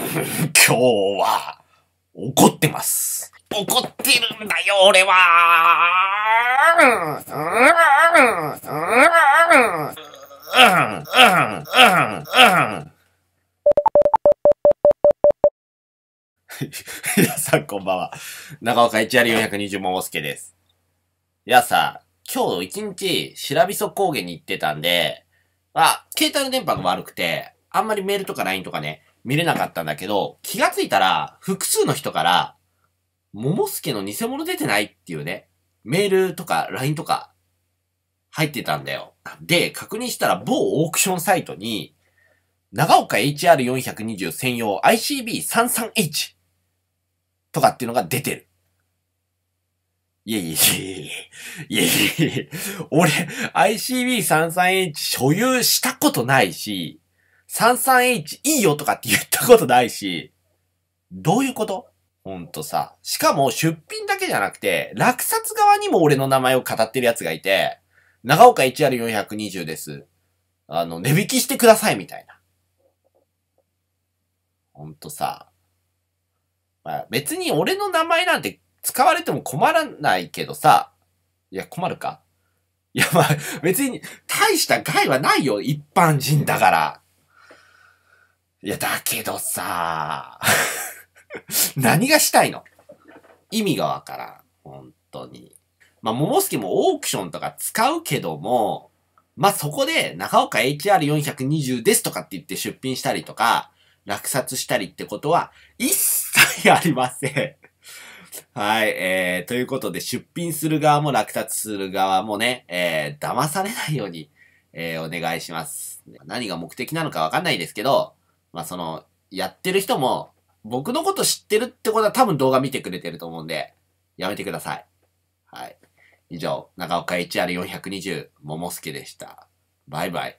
今日は、怒ってます。怒ってるんだよ、俺は皆さんこんばんは。長岡 HR420 桃介です。いやさ、今日一日、白びそ高原に行ってたんで、あ、携帯の電波が悪くて、あんまりメールとか LINE とかね、見れなかったんだけど、気がついたら、複数の人から、桃助の偽物出てないっていうね、メールとか LINE とか入ってたんだよ。で、確認したら某オークションサイトに、長岡 HR420 専用 ICB33H とかっていうのが出てる。いえいえいえいえいえいえ。俺、ICB33H 所有したことないし、33H いいよとかって言ったことないし、どういうことほんとさ。しかも出品だけじゃなくて、落札側にも俺の名前を語ってるやつがいて、長岡 HR420 です。あの、値引きしてくださいみたいな。ほんとさ。まあ、別に俺の名前なんて使われても困らないけどさ。いや、困るかいや、まあ、別に、大した害はないよ、一般人だから。いや、だけどさ、何がしたいの意味がわからん。本当に。まあ、桃介もオークションとか使うけども、まあ、そこで中岡 HR420 ですとかって言って出品したりとか、落札したりってことは一切ありませんはい、えー、ということで出品する側も落札する側もね、えー、騙されないように、えー、お願いします。何が目的なのかわかんないですけど、まあその、やってる人も、僕のこと知ってるってことは多分動画見てくれてると思うんで、やめてください。はい。以上、長岡 HR420 桃助でした。バイバイ。